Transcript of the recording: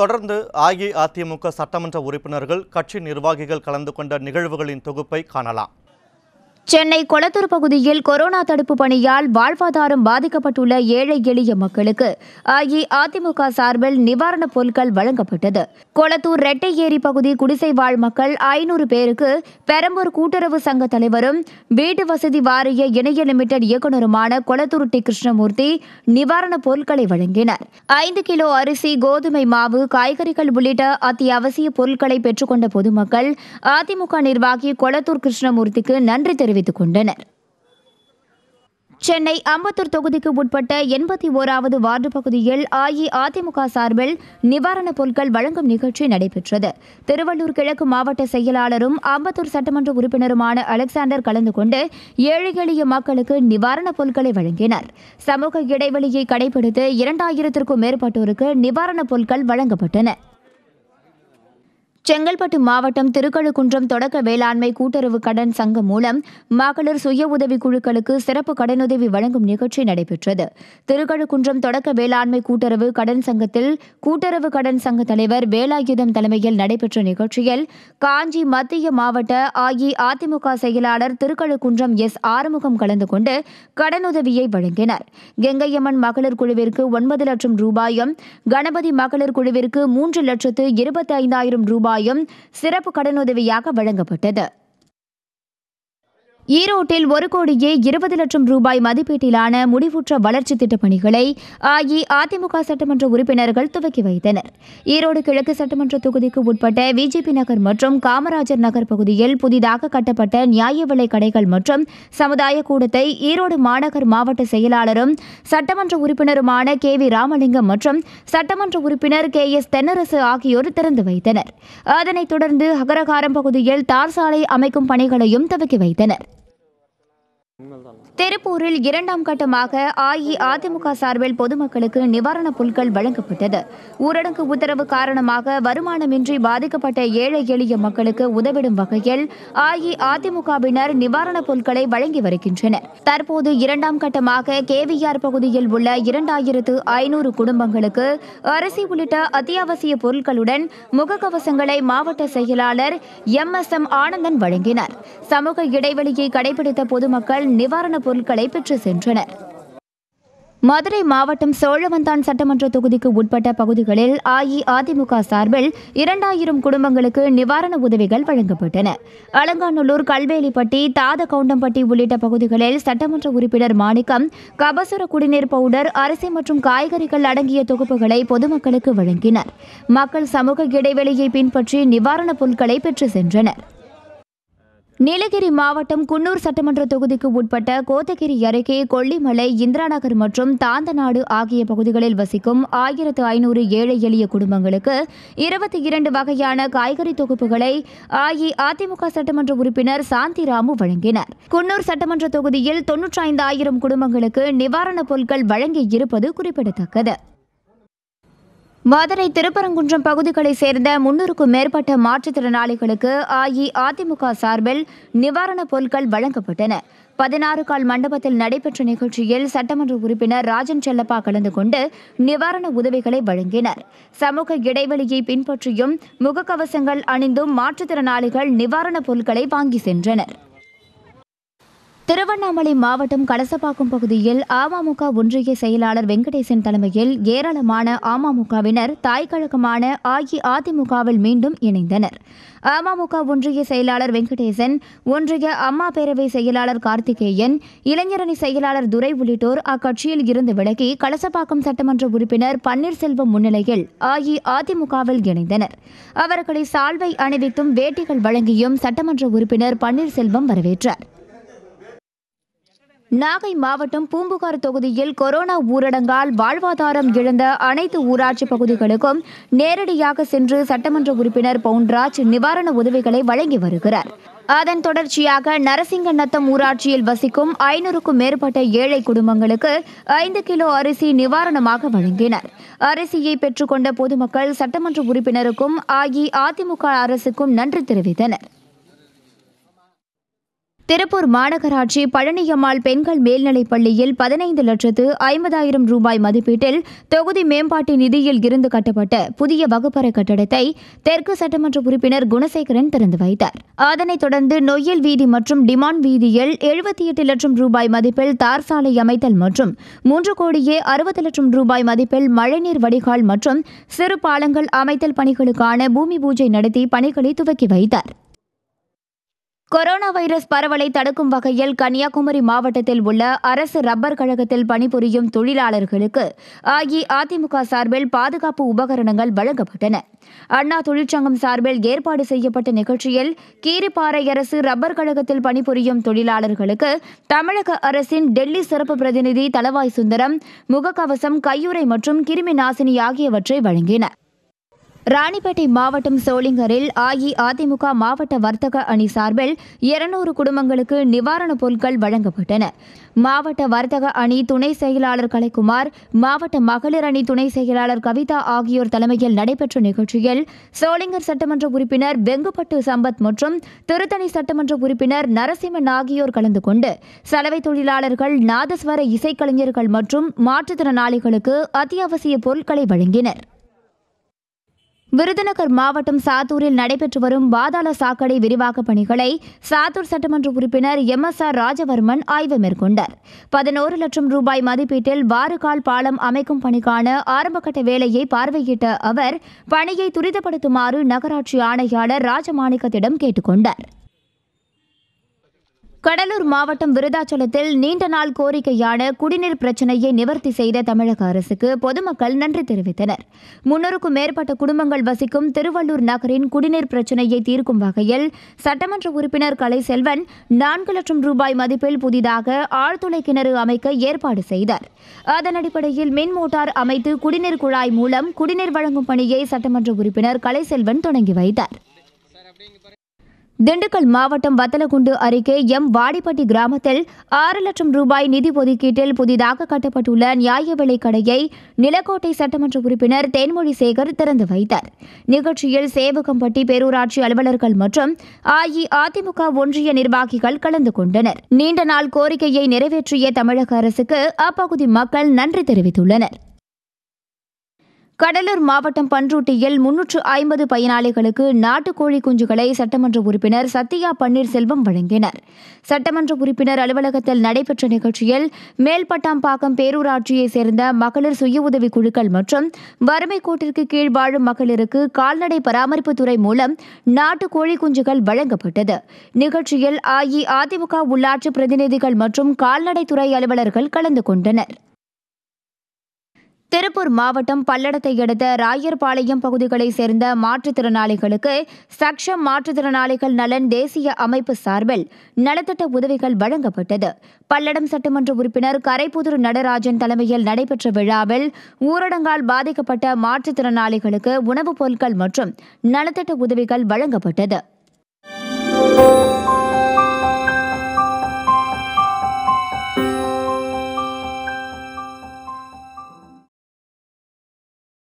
தொடர்ந்து அஇஅதிமுக சட்டமன்ற உறுப்பினர்கள் கட்சி நிர்வாகிகள் கலந்து கொண்ட நிகழ்வுகளின் தொகுப்பை காணலாம் சென்னை கொளத்தூர் பகுதியில் கொரோனா தடுப்பு பணியால் வாழ்வாதாரம் பாதிக்கப்பட்டுள்ள ஏழை எளிய மக்களுக்கு அஇஅதிமுக சார்பில் நிவாரணப் பொருட்கள் வழங்கப்பட்டது கொளத்தூர் ரெட்டை ஏரி பகுதி குடிசை வாழ் மக்கள் ஐநூறு பேருக்கு பெரம்பூர் கூட்டுறவு சங்க தலைவரும் வீட்டு வசதி வாரிய இணைய லிமிடெட் இயக்குநருமான கொளத்தூர் டி கிருஷ்ணமூர்த்தி நிவாரணப் பொருட்களை வழங்கினர் ஐந்து கிலோ அரிசி கோதுமை மாவு காய்கறிகள் உள்ளிட்ட அத்தியாவசிய பொருட்களை பெற்றுக்கொண்ட பொதுமக்கள் அதிமுக நிர்வாகி கொளத்தூர் கிருஷ்ணமூர்த்திக்கு நன்றி தெரிவித்தார் தெரிவித்துக் கொண்டனர் சென்னை அம்பத்தூர் தொகுதிக்கு உட்பட்ட எண்பத்தி ஓராவது வார்டு பகுதியில் அஇஅதிமுக சார்பில் நிவாரணப் பொருட்கள் வழங்கும் நிகழ்ச்சி நடைபெற்றது திருவள்ளூர் கிழக்கு மாவட்ட செயலாளரும் அம்பத்தூர் சட்டமன்ற உறுப்பினருமான அலெக்சாண்டர் கலந்து கொண்டு ஏழை எளிய மக்களுக்கு நிவாரணப் பொருட்களை வழங்கினர் சமூக இடைவெளியை கடைபிடித்து இரண்டாயிரத்திற்கும் மேற்பட்டோருக்கு நிவாரணப் பொருட்கள் வழங்கப்பட்டன செங்கல்பட்டு மாவட்டம் திருக்கழுக்குன்றம் தொடக்க வேளாண்மை கூட்டுறவு கடன் சங்கம் மூலம் மகளிர் சுய உதவி குழுக்களுக்கு சிறப்பு கடனுதவி வழங்கும் நிகழ்ச்சி நடைபெற்றது திருக்கழுக்குன்றம் தொடக்க வேளாண்மை கூட்டுறவு கடன் சங்கத்தில் கூட்டுறவு கடன் சங்க தலைவர் வேலாயுதம் தலைமையில் நடைபெற்ற நிகழ்ச்சியில் காஞ்சி மத்திய மாவட்ட அஇஅதிமுக செயலாளர் திருக்கழுக்குன்றம் எஸ் ஆறுமுகம் கலந்து கொண்டு கடனுதவியை வழங்கினார் கெங்கையம்மன் மகளிர் குழுவிற்கு ஒன்பது லட்சம் ரூபாயும் கணபதி மகளிர் குழுவிற்கு மூன்று லட்சத்து இருபத்தி ஐந்தாயிரம் ரூபாய் ரூபாயும் சிறப்பு கடனுதவியாக வழங்கப்பட்டது ஈரோட்டில் ஒரு கோடியே இருபது லட்சம் ரூபாய் மதிப்பீட்டிலான முடிவுற்ற வளர்ச்சி திட்டப் பணிகளை அஇஅதிமுக சட்டமன்ற உறுப்பினர்கள் துவக்கி வைத்தனர் ஈரோடு கிழக்கு சட்டமன்ற தொகுதிக்கு உட்பட்ட பிஜேபி நகர் மற்றும் காமராஜர் நகர் பகுதியில் புதிதாக கட்டப்பட்ட நியாய விலை கடைகள் மற்றும் சமுதாய கூடத்தை ஈரோடு மாநகர் மாவட்ட செயலாளரும் சட்டமன்ற உறுப்பினருமான கே வி ராமலிங்கம் மற்றும் சட்டமன்ற உறுப்பினர் கே எஸ் தென்னரசு ஆகியோர் திறந்து வைத்தனர் அதனைத் தொடர்ந்து அகரகாரம் பகுதியில் தார் சாலை அமைக்கும் பணிகளையும் துவக்கி வைத்தனர் திருப்பூரில் இரண்டாம் கட்டமாக அஇஅதிமுக சார்பில் பொதுமக்களுக்கு நிவாரணப் பொருட்கள் வழங்கப்பட்டது ஊரடங்கு உத்தரவு காரணமாக வருமானமின்றி பாதிக்கப்பட்ட ஏழை எளிய மக்களுக்கு உதவிடும் வகையில் அஇஅதிமுகவினர் நிவாரணப் பொருட்களை வழங்கி வருகின்றனர் தற்போது இரண்டாம் கட்டமாக கேவிஆர் பகுதியில் உள்ள இரண்டாயிரத்து ஐநூறு குடும்பங்களுக்கு அரிசி உள்ளிட்ட அத்தியாவசிய பொருட்களுடன் முகக்கவசங்களை மாவட்ட செயலாளர் எம் எஸ் எம் ஆனந்தன் வழங்கினார் சமூக இடைவெளியை கடைபிடித்த பொதுமக்கள் நிவாரணப் பொருட்களை பெற்று சென்றனர் மதுரை மாவட்டம் சோழவந்தான் சட்டமன்ற தொகுதிக்கு உட்பட்ட பகுதிகளில் அஇஅதிமுக சார்பில் இரண்டாயிரம் குடும்பங்களுக்கு நிவாரண உதவிகள் வழங்கப்பட்டன அலங்காநல்லூர் கல்வேலிப்பட்டி தாதகவுண்டம்பட்டி உள்ளிட்ட பகுதிகளில் சட்டமன்ற உறுப்பினர் மாணிக்கம் கபசுர குடிநீர் பவுடர் அரிசி மற்றும் காய்கறிகள் அடங்கிய தொகுப்புகளை பொதுமக்களுக்கு வழங்கினர் மக்கள் சமூக இடைவெளியை பின்பற்றி நிவாரணப் பொருட்களை பெற்று சென்றனா் நீலகிரி மாவட்டம் குன்னூர் சட்டமன்ற தொகுதிக்கு உட்பட்ட கோத்தகிரி அருகே கொல்லிமலை இந்திராநகர் மற்றும் தாந்தநாடு ஆகிய பகுதிகளில் வசிக்கும் ஆயிரத்து ஐநூறு ஏழை எளிய குடும்பங்களுக்கு இருபத்தி இரண்டு வகையான காய்கறி தொகுப்புகளை அஇஅதிமுக சட்டமன்ற உறுப்பினர் சாந்திராமு வழங்கினர் குன்னூர் சட்டமன்ற தொகுதியில் தொன்னூற்றி ஆயிரம் குடும்பங்களுக்கு நிவாரணப் பொருட்கள் வழங்கியிருப்பது குறிப்பிடத்தக்கது மதுரை திருப்பரங்குன்றம் பகுதிகளைச் சேர்ந்த முன்னூறுக்கும் மேற்பட்ட மாற்றுத்திறனாளிகளுக்கு அஇஅதிமுக சார்பில் நிவாரணப் பொருட்கள் வழங்கப்பட்டன பதினாறு கால் மண்டபத்தில் நடைபெற்ற நிகழ்ச்சியில் சட்டமன்ற உறுப்பினர் ராஜன் செல்லப்பா கலந்து கொண்டு நிவாரண உதவிகளை வழங்கினர் சமூக இடைவெளியை பின்பற்றியும் முகக்கவசங்கள் அணிந்தும் மாற்றுத்திறனாளிகள் நிவாரணப் பொருட்களை வாங்கி சென்றனர் திருவண்ணாமலை மாவட்டம் கலசப்பாக்கம் பகுதியில் அமமுக ஒன்றிய செயலாளர் வெங்கடேசன் தலைமையில் ஏராளமான அமமுகவினர் தாய்க்கழகமான அஇஅதிமுகவில் மீண்டும் இணைந்தனர் அமமுக ஒன்றிய செயலாளர் வெங்கடேசன் ஒன்றிய அம்மா பேரவை செயலாளர் கார்த்திகேயன் இளைஞரணி செயலாளர் துரை உள்ளிட்டோர் அக்கட்சியில் இருந்து விலகி கலசப்பாக்கம் சட்டமன்ற உறுப்பினர் பன்னீர்செல்வம் முன்னிலையில் அஇஅதிமுகவில் இணைந்தனர் அவர்களை சால்வை அணிவித்தும் வேட்டிகள் வழங்கியும் சட்டமன்ற உறுப்பினர் பன்னீர்செல்வம் வரவேற்றார் நாகை மாவட்டம் பூம்புகார் தொகுதியில் கொரோனா ஊரடங்கால் வாழ்வாதாரம் இழந்த அனைத்து ஊராட்சி பகுதிகளுக்கும் நேரடியாக சென்று சட்டமன்ற உறுப்பினர் பவுன்ராஜ் நிவாரண உதவிகளை வழங்கி வருகிறார் அதன் தொடர்ச்சியாக நரசிங்கநத்தம் ஊராட்சியில் வசிக்கும் ஐநூறுக்கும் மேற்பட்ட ஏழை குடும்பங்களுக்கு ஐந்து கிலோ அரிசி நிவாரணமாக வழங்கினர் அரிசியை பெற்றுக்கொண்ட பொதுமக்கள் சட்டமன்ற உறுப்பினருக்கும் அஇஅதிமுக அரசுக்கும் நன்றி தெரிவித்தனர் திருப்பூர் மாநகராட்சி பழனியம்மாள் பெண்கள் மேல்நிலைப் பள்ளியில் பதினைந்து லட்சத்து ஐம்பதாயிரம் ரூபாய் மதிப்பீட்டில் தொகுதி மேம்பாட்டு நிதியில் இருந்து கட்டப்பட்ட புதிய வகுப்பறை கட்டடத்தை தெற்கு சட்டமன்ற உறுப்பினர் குணசேகரன் திறந்து வைத்தார் அதனைத் தொடர்ந்து நொய்யல் வீதி மற்றும் டிமான் வீதியில் எழுபத்தி எட்டு லட்சம் ரூபாய் மதிப்பில் தார் சாலை அமைத்தல் மற்றும் மூன்று கோடியே அறுபது லட்சம் ரூபாய் மதிப்பில் மழைநீர் வடிகால் மற்றும் சிறு பாலங்கள் அமைத்தல் பணிகளுக்கான பூமி பூஜை நடத்தி பணிகளை துவக்கி வைத்தார் கொரோனா வைரஸ் பரவலை தடுக்கும் வகையில் கன்னியாகுமரி மாவட்டத்தில் உள்ள அரசு ரப்பர் கழகத்தில் பணிபுரியும் தொழிலாளர்களுக்கு அஇஅதிமுக சார்பில் பாதுகாப்பு உபகரணங்கள் வழங்கப்பட்டன அண்ணா தொழிற்சங்கம் சார்பில் ஏற்பாடு செய்யப்பட்ட நிகழ்ச்சியில் கீரிப்பாறை அரசு ரப்பர் கழகத்தில் பணிபுரியும் தொழிலாளர்களுக்கு தமிழக அரசின் டெல்லி சிறப்பு பிரதிநிதி தலவாய் சுந்தரம் முகக்கவசம் கையுறை மற்றும் கிருமி நாசினி ஆகியவற்றை வழங்கினர் ராணிப்பேட்டை மாவட்டம் சோளிங்கரில் அஇஅதிமுக மாவட்ட வர்த்தக அணி சார்பில் இருநூறு குடும்பங்களுக்கு நிவாரணப் பொருட்கள் வழங்கப்பட்டன மாவட்ட வர்த்தக அணி துணை செயலாளர் கலைக்குமார் மாவட்ட மகளிர் அணி துணை செயலாளர் கவிதா ஆகியோர் தலைமையில் நடைபெற்ற நிகழ்ச்சியில் சோளிங்கர் சட்டமன்ற உறுப்பினர் வெங்குபட்டு சம்பத் மற்றும் திருத்தணி சட்டமன்ற உறுப்பினர் நரசிம்மன் ஆகியோர் கலந்து கொண்டு சலவை தொழிலாளர்கள் நாதஸ்வர இசைக்கலைஞர்கள் மற்றும் மாற்றுத்திறனாளிகளுக்கு அத்தியாவசிய பொருட்களை வழங்கினர் விருதுநகர் மாவட்டம் சாத்தூரில் நடைபெற்று வரும் பாதாள சாக்கடை விரிவாக்க பணிகளை சாத்தூர் சட்டமன்ற உறுப்பினர் எம் எஸ் ஆர் ராஜவர்மன் ஆய்வு மேற்கொண்டார் பதினோரு லட்சம் ரூபாய் மதிப்பீட்டில் வாறுகால் பாலம் அமைக்கும் பணிக்கான ஆரம்பகட்ட வேலையை பார்வையிட்ட அவர் பணியை துரிதப்படுத்துமாறு நகராட்சி ஆணையாளர் ராஜமாணிக்கத்திடம் கேட்டுக்கொண்டார் கடலூர் மாவட்டம் விருதாச்சலத்தில் நீண்ட நாள் கோரிக்கையான குடிநீர் பிரச்சினையை நிவர்த்தி செய்த தமிழக அரசுக்கு பொதுமக்கள் நன்றி தெரிவித்தனர் முன்னூறுக்கும் மேற்பட்ட குடும்பங்கள் வசிக்கும் திருவள்ளூர் நகரின் குடிநீர் பிரச்சினையை தீர்க்கும் வகையில் சட்டமன்ற உறுப்பினர் கலைசெல்வன் நான்கு லட்சம் ரூபாய் மதிப்பில் புதிதாக ஆழ்துளை கிணறு அமைக்க ஏற்பாடு செய்தார் அதன் அடிப்படையில் மின் மோட்டார் அமைத்து குடிநீர் குழாய் மூலம் குடிநீர் வழங்கும் பணியை சட்டமன்ற உறுப்பினர் கலைசெல்வன் தொடங்கி வைத்தார் திண்டுக்கல் மாவட்டம் வத்தலகுண்டு அருகே எம் வாடிப்பட்டி கிராமத்தில் ஆறு லட்சம் ரூபாய் நிதி ஒதுக்கீட்டில் புதிதாக கட்டப்பட்டுள்ள நியாய விலை கடையை நிலக்கோட்டை சட்டமன்ற உறுப்பினர் தேன்மொழி சேகர் திறந்து வைத்தார் நிகழ்ச்சியில் சேவகம்பட்டி பேரூராட்சி அலுவலர்கள் மற்றும் அஇஅதிமுக ஒன்றிய நிர்வாகிகள் கலந்து கொண்டனர் நீண்ட நாள் கோரிக்கையை நிறைவேற்றிய தமிழக அரசுக்கு அப்பகுதி மக்கள் நன்றி தெரிவித்துள்ளனர் கடலூர் மாவட்டம் பன்ருட்டியில் முன்னூற்று ஐம்பது பயனாளிகளுக்கு நாட்டுக்கோழி குஞ்சுகளை சட்டமன்ற உறுப்பினர் சத்யா பன்னீர்செல்வம் வழங்கினர் சட்டமன்ற உறுப்பினர் அலுவலகத்தில் நடைபெற்ற நிகழ்ச்சியில் மேல்பட்டாம்பாக்கம் பேரூராட்சியைச் சேர்ந்த மகளிர் சுய உதவிக் குழுக்கள் மற்றும் வறுமை கோட்டிற்கு கீழ் வாழும் மகளிருக்கு கால்நடை பராமரிப்புத்துறை மூலம் நாட்டுக்கோழி குஞ்சுகள் வழங்கப்பட்டது நிகழ்ச்சியில் அஇஅதிமுக உள்ளாட்சி பிரதிநிதிகள் மற்றும் கால்நடைத்துறை அலுவலர்கள் கலந்து கொண்டனர் திருப்பூர் மாவட்டம் பல்லடத்தை அடுத்த ராயர்பாளையம் பகுதிகளைச் சேர்ந்த மாற்றுத்திறனாளிகளுக்கு சக்ஷம் மாற்றுத்திறனாளிகள் நலன் தேசிய அமைப்பு சார்பில் நலத்திட்ட உதவிகள் வழங்கப்பட்டது பல்லடம் சட்டமன்ற உறுப்பினர் கரைப்புதூர் நடராஜன் தலைமையில் நடைபெற்ற விழாவில் ஊரடங்கால் பாதிக்கப்பட்ட மாற்றுத்திறனாளிகளுக்கு உணவுப் பொருட்கள் மற்றும் நலத்திட்ட உதவிகள் வழங்கப்பட்டது